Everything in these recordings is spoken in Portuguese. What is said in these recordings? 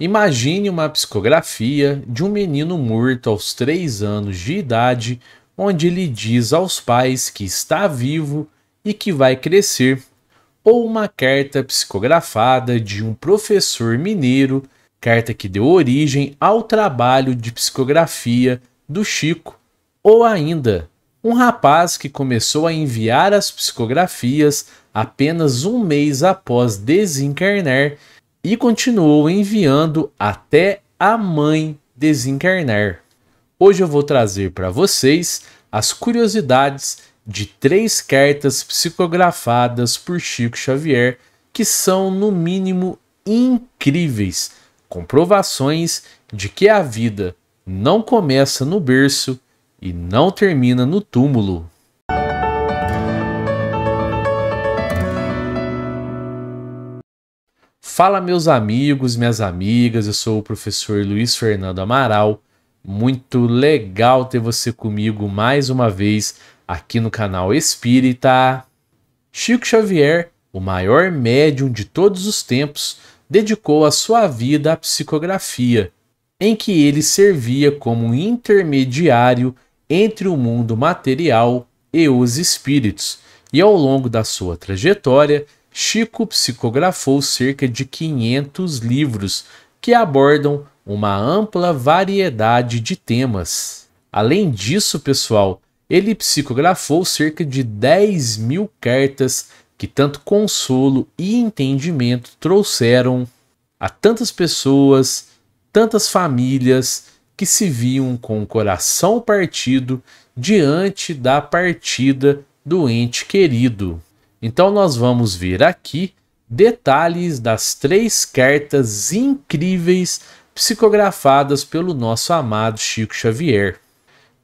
Imagine uma psicografia de um menino morto aos 3 anos de idade, onde ele diz aos pais que está vivo e que vai crescer, ou uma carta psicografada de um professor mineiro, carta que deu origem ao trabalho de psicografia do Chico, ou ainda um rapaz que começou a enviar as psicografias apenas um mês após desencarnar e continuou enviando até a mãe desencarnar. Hoje eu vou trazer para vocês as curiosidades de três cartas psicografadas por Chico Xavier que são, no mínimo, incríveis comprovações de que a vida não começa no berço e não termina no túmulo. Fala, meus amigos, minhas amigas, eu sou o professor Luiz Fernando Amaral. Muito legal ter você comigo mais uma vez aqui no canal Espírita. Chico Xavier, o maior médium de todos os tempos, dedicou a sua vida à psicografia, em que ele servia como intermediário entre o mundo material e os espíritos, e ao longo da sua trajetória Chico psicografou cerca de 500 livros que abordam uma ampla variedade de temas. Além disso, pessoal, ele psicografou cerca de 10 mil cartas que tanto consolo e entendimento trouxeram a tantas pessoas, tantas famílias que se viam com o coração partido diante da partida do ente querido. Então nós vamos ver aqui detalhes das três cartas incríveis psicografadas pelo nosso amado Chico Xavier.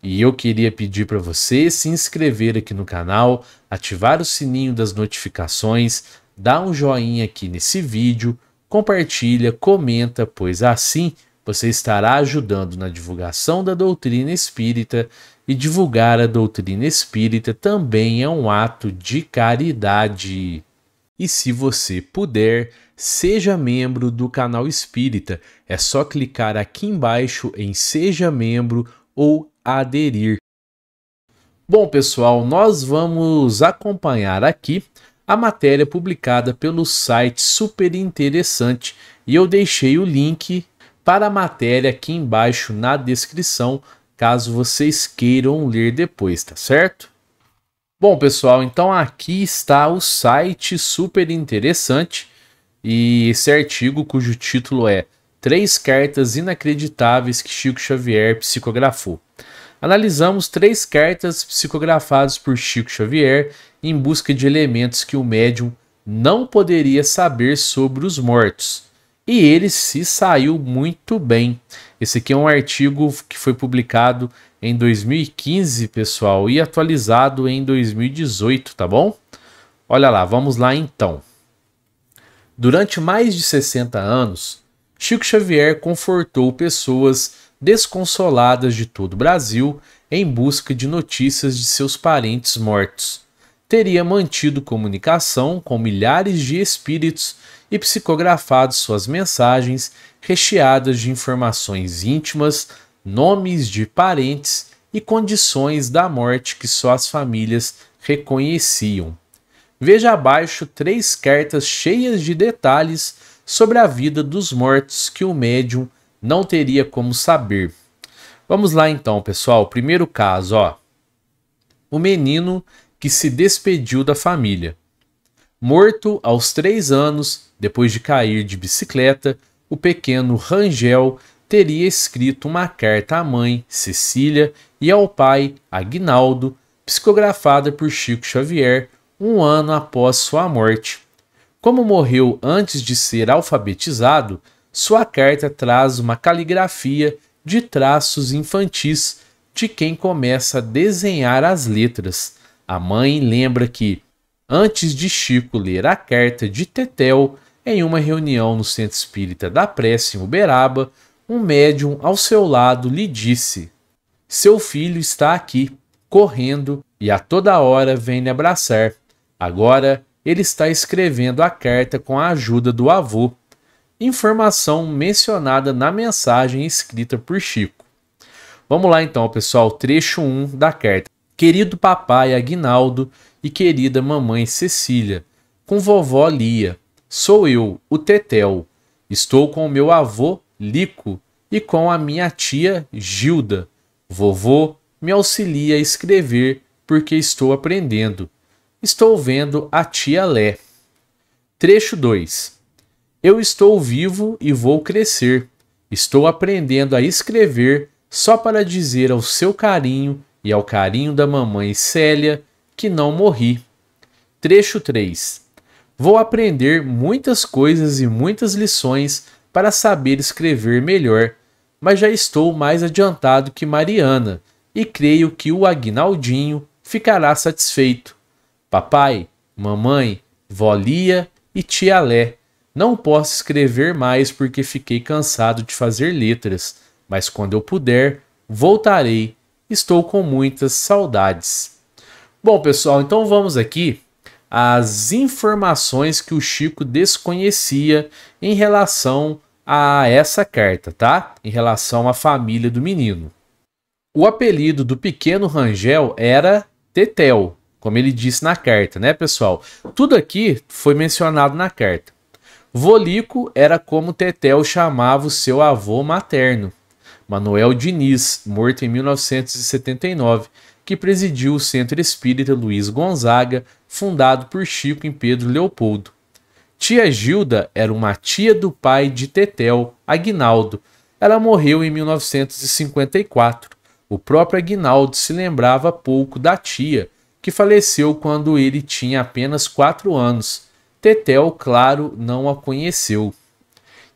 E eu queria pedir para você se inscrever aqui no canal, ativar o sininho das notificações, dar um joinha aqui nesse vídeo, compartilha, comenta, pois assim você estará ajudando na divulgação da doutrina espírita e divulgar a doutrina espírita também é um ato de caridade. E se você puder, seja membro do canal Espírita. É só clicar aqui embaixo em Seja Membro ou Aderir. Bom, pessoal, nós vamos acompanhar aqui a matéria publicada pelo site Super Interessante e eu deixei o link para a matéria aqui embaixo na descrição caso vocês queiram ler depois, tá certo? Bom, pessoal, então aqui está o site super interessante e esse artigo cujo título é Três cartas inacreditáveis que Chico Xavier psicografou. Analisamos três cartas psicografadas por Chico Xavier em busca de elementos que o médium não poderia saber sobre os mortos e ele se saiu muito bem. Esse aqui é um artigo que foi publicado em 2015, pessoal, e atualizado em 2018, tá bom? Olha lá, vamos lá então. Durante mais de 60 anos, Chico Xavier confortou pessoas desconsoladas de todo o Brasil em busca de notícias de seus parentes mortos teria mantido comunicação com milhares de espíritos e psicografado suas mensagens recheadas de informações íntimas, nomes de parentes e condições da morte que só as famílias reconheciam. Veja abaixo três cartas cheias de detalhes sobre a vida dos mortos que o médium não teria como saber. Vamos lá então, pessoal. Primeiro caso, ó. O menino que se despediu da família. Morto aos três anos, depois de cair de bicicleta, o pequeno Rangel teria escrito uma carta à mãe, Cecília, e ao pai, Aguinaldo, psicografada por Chico Xavier um ano após sua morte. Como morreu antes de ser alfabetizado, sua carta traz uma caligrafia de traços infantis de quem começa a desenhar as letras. A mãe lembra que, antes de Chico ler a carta de Tetel, em uma reunião no Centro Espírita da Prece em Uberaba, um médium ao seu lado lhe disse: Seu filho está aqui, correndo e a toda hora vem lhe abraçar. Agora ele está escrevendo a carta com a ajuda do avô. Informação mencionada na mensagem escrita por Chico. Vamos lá então, pessoal, trecho 1 da carta querido papai Aguinaldo e querida mamãe Cecília, com vovó Lia. Sou eu, o Tetel. Estou com o meu avô Lico e com a minha tia Gilda. Vovô, me auxilia a escrever porque estou aprendendo. Estou vendo a tia Lé. Trecho 2. Eu estou vivo e vou crescer. Estou aprendendo a escrever só para dizer ao seu carinho e ao carinho da mamãe Célia que não morri. Trecho 3. Vou aprender muitas coisas e muitas lições para saber escrever melhor, mas já estou mais adiantado que Mariana e creio que o Agnaldinho ficará satisfeito. Papai, mamãe, vó Lia e tia Lé, não posso escrever mais porque fiquei cansado de fazer letras, mas quando eu puder, voltarei Estou com muitas saudades. Bom, pessoal, então vamos aqui às informações que o Chico desconhecia em relação a essa carta, tá? Em relação à família do menino. O apelido do pequeno Rangel era Tetel, como ele disse na carta, né, pessoal? Tudo aqui foi mencionado na carta. Volico era como Tetel chamava o seu avô materno, Manuel Diniz, morto em 1979, que presidiu o Centro Espírita Luiz Gonzaga, fundado por Chico e Pedro Leopoldo. Tia Gilda era uma tia do pai de Tetel, Aguinaldo. Ela morreu em 1954. O próprio Aguinaldo se lembrava pouco da tia, que faleceu quando ele tinha apenas quatro anos. Tetel, claro, não a conheceu.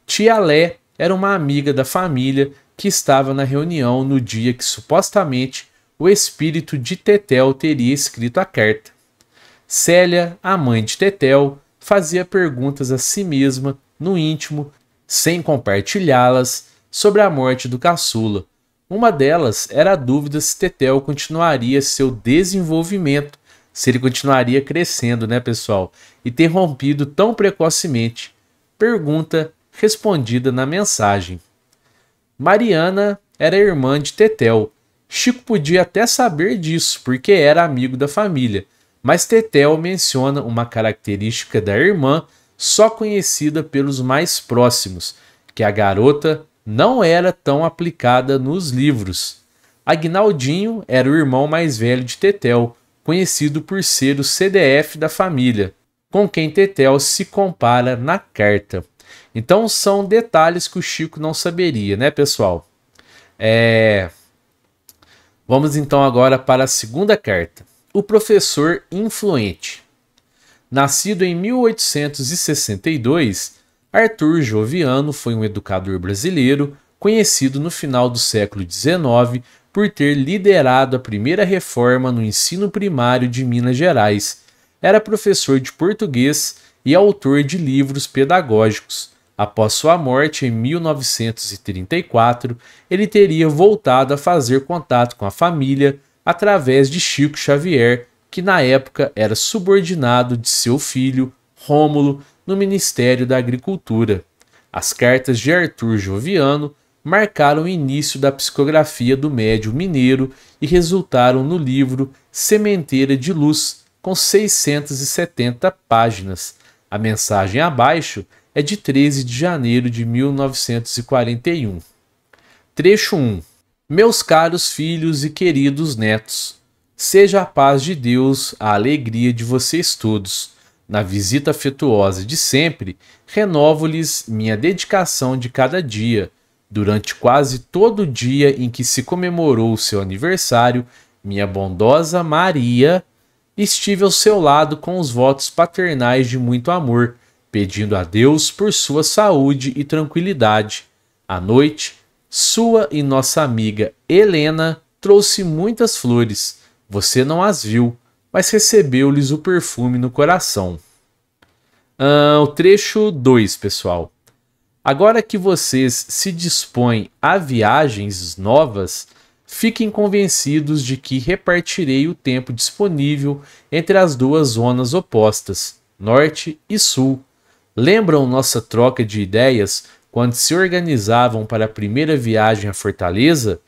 Tia Lé era uma amiga da família que estava na reunião no dia que supostamente o espírito de Tetel teria escrito a carta. Célia, a mãe de Tetel, fazia perguntas a si mesma, no íntimo, sem compartilhá-las, sobre a morte do caçula. Uma delas era a dúvida se Tetel continuaria seu desenvolvimento, se ele continuaria crescendo, né, pessoal? E ter rompido tão precocemente. Pergunta respondida na mensagem. Mariana era irmã de Tetel. Chico podia até saber disso, porque era amigo da família, mas Tetel menciona uma característica da irmã só conhecida pelos mais próximos, que a garota não era tão aplicada nos livros. Agnaldinho era o irmão mais velho de Tetel, conhecido por ser o CDF da família, com quem Tetel se compara na carta. Então são detalhes que o Chico não saberia, né, pessoal? É... Vamos então agora para a segunda carta. O professor influente. Nascido em 1862, Arthur Joviano foi um educador brasileiro conhecido no final do século XIX por ter liderado a primeira reforma no ensino primário de Minas Gerais. Era professor de português e autor de livros pedagógicos, Após sua morte em 1934, ele teria voltado a fazer contato com a família através de Chico Xavier, que na época era subordinado de seu filho, Rômulo, no Ministério da Agricultura. As cartas de Arthur Joviano marcaram o início da psicografia do médio mineiro e resultaram no livro Sementeira de Luz, com 670 páginas. A mensagem abaixo é de 13 de janeiro de 1941. Trecho 1. Meus caros filhos e queridos netos, seja a paz de Deus a alegria de vocês todos. Na visita afetuosa de sempre, renovo-lhes minha dedicação de cada dia. Durante quase todo o dia em que se comemorou o seu aniversário, minha bondosa Maria, estive ao seu lado com os votos paternais de muito amor pedindo a Deus por sua saúde e tranquilidade. À noite, sua e nossa amiga Helena trouxe muitas flores. Você não as viu, mas recebeu-lhes o perfume no coração. Ah, o trecho 2, pessoal. Agora que vocês se dispõem a viagens novas, fiquem convencidos de que repartirei o tempo disponível entre as duas zonas opostas, norte e sul, Lembram nossa troca de ideias quando se organizavam para a primeira viagem à Fortaleza?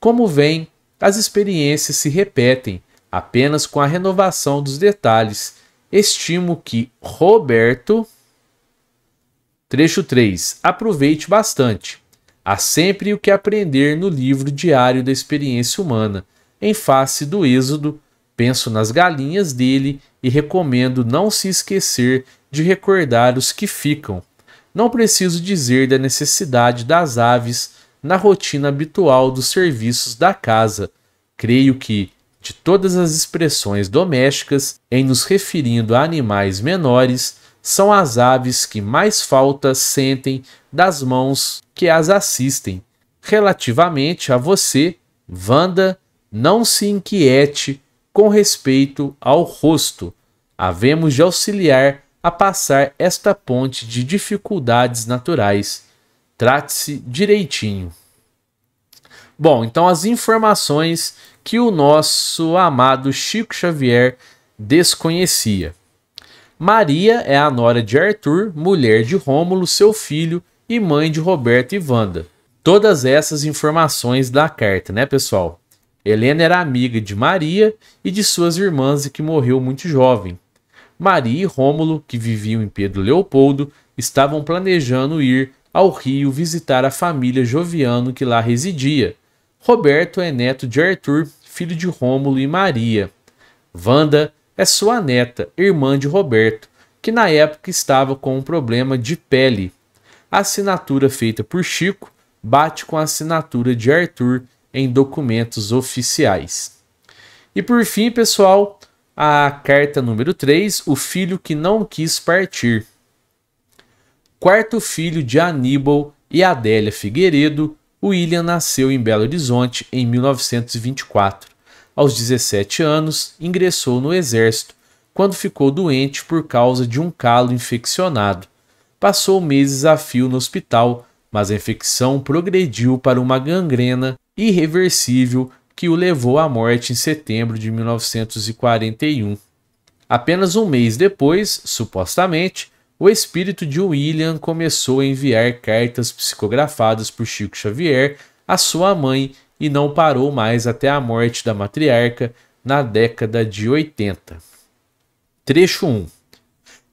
Como vem, as experiências se repetem, apenas com a renovação dos detalhes. Estimo que Roberto. Trecho 3. Aproveite bastante. Há sempre o que aprender no livro Diário da Experiência Humana. Em face do êxodo, penso nas galinhas dele e recomendo não se esquecer de recordar os que ficam. Não preciso dizer da necessidade das aves na rotina habitual dos serviços da casa. Creio que, de todas as expressões domésticas, em nos referindo a animais menores, são as aves que mais falta sentem das mãos que as assistem. Relativamente a você, Vanda, não se inquiete com respeito ao rosto. Havemos de auxiliar a passar esta ponte de dificuldades naturais. Trate-se direitinho. Bom, então as informações que o nosso amado Chico Xavier desconhecia. Maria é a nora de Arthur, mulher de Rômulo, seu filho, e mãe de Roberto e Wanda. Todas essas informações da carta, né, pessoal? Helena era amiga de Maria e de suas irmãs e que morreu muito jovem. Maria e Rômulo, que viviam em Pedro Leopoldo, estavam planejando ir ao Rio visitar a família Joviano que lá residia. Roberto é neto de Arthur, filho de Rômulo e Maria. Vanda é sua neta, irmã de Roberto, que na época estava com um problema de pele. A assinatura feita por Chico bate com a assinatura de Arthur em documentos oficiais. E por fim, pessoal, a carta número 3, o filho que não quis partir. Quarto filho de Aníbal e Adélia Figueiredo, William nasceu em Belo Horizonte em 1924. Aos 17 anos, ingressou no exército, quando ficou doente por causa de um calo infeccionado. Passou meses a fio no hospital, mas a infecção progrediu para uma gangrena irreversível que o levou à morte em setembro de 1941. Apenas um mês depois, supostamente, o espírito de William começou a enviar cartas psicografadas por Chico Xavier à sua mãe e não parou mais até a morte da matriarca na década de 80. Trecho 1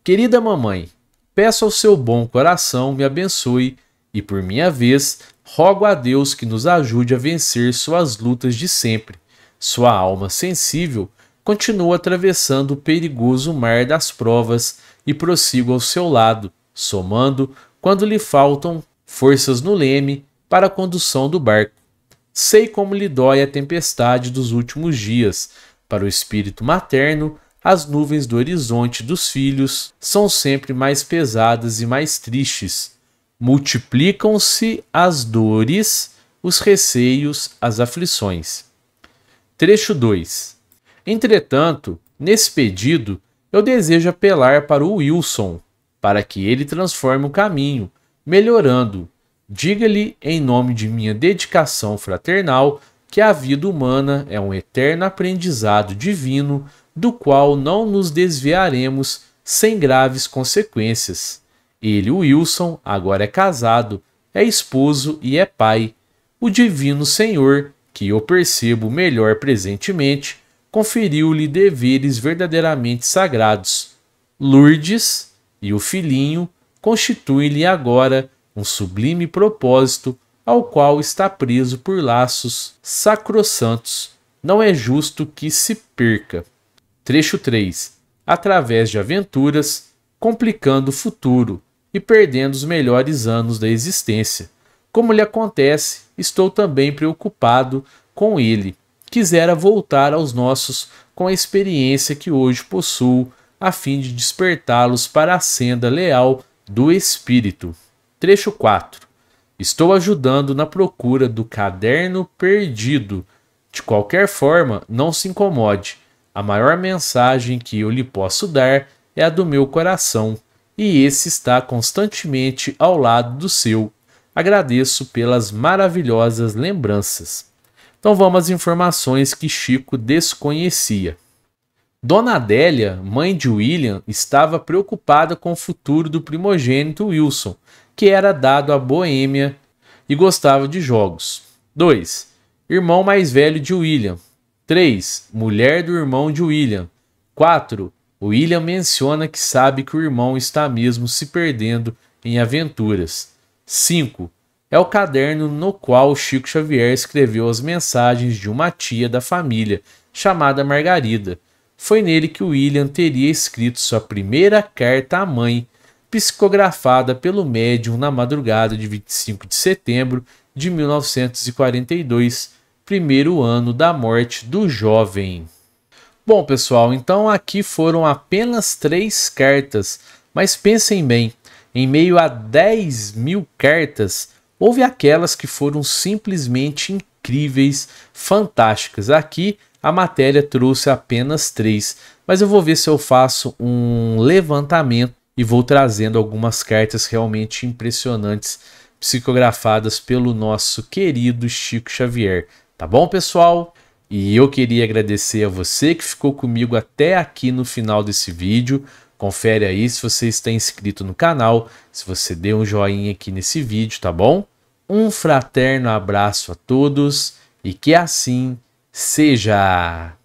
Querida mamãe, peço ao seu bom coração me abençoe e, por minha vez, rogo a Deus que nos ajude a vencer suas lutas de sempre. Sua alma sensível continua atravessando o perigoso mar das provas e prossigo ao seu lado, somando quando lhe faltam forças no leme para a condução do barco. Sei como lhe dói a tempestade dos últimos dias. Para o espírito materno, as nuvens do horizonte dos filhos são sempre mais pesadas e mais tristes multiplicam-se as dores, os receios, as aflições. Trecho 2. Entretanto, nesse pedido, eu desejo apelar para o Wilson, para que ele transforme o caminho, melhorando. Diga-lhe, em nome de minha dedicação fraternal, que a vida humana é um eterno aprendizado divino, do qual não nos desviaremos sem graves consequências ele, Wilson, agora é casado, é esposo e é pai. O Divino Senhor, que eu percebo melhor presentemente, conferiu-lhe deveres verdadeiramente sagrados. Lourdes e o filhinho constituem-lhe agora um sublime propósito ao qual está preso por laços sacrossantos. Não é justo que se perca. Trecho 3. Através de aventuras, complicando o futuro, e perdendo os melhores anos da existência. Como lhe acontece, estou também preocupado com ele. Quisera voltar aos nossos com a experiência que hoje possuo, a fim de despertá-los para a senda leal do espírito. Trecho 4. Estou ajudando na procura do caderno perdido. De qualquer forma, não se incomode. A maior mensagem que eu lhe posso dar é a do meu coração e esse está constantemente ao lado do seu. Agradeço pelas maravilhosas lembranças. Então vamos às informações que Chico desconhecia. Dona Adélia, mãe de William, estava preocupada com o futuro do primogênito Wilson, que era dado à boêmia e gostava de jogos. 2. Irmão mais velho de William. 3. Mulher do irmão de William. 4. William menciona que sabe que o irmão está mesmo se perdendo em aventuras. 5. É o caderno no qual Chico Xavier escreveu as mensagens de uma tia da família, chamada Margarida. Foi nele que William teria escrito sua primeira carta à mãe, psicografada pelo médium na madrugada de 25 de setembro de 1942, primeiro ano da morte do jovem. Bom, pessoal, então aqui foram apenas três cartas, mas pensem bem: em meio a 10 mil cartas, houve aquelas que foram simplesmente incríveis, fantásticas. Aqui a matéria trouxe apenas três, mas eu vou ver se eu faço um levantamento e vou trazendo algumas cartas realmente impressionantes, psicografadas pelo nosso querido Chico Xavier. Tá bom, pessoal? E eu queria agradecer a você que ficou comigo até aqui no final desse vídeo. Confere aí se você está inscrito no canal, se você deu um joinha aqui nesse vídeo, tá bom? Um fraterno abraço a todos e que assim seja!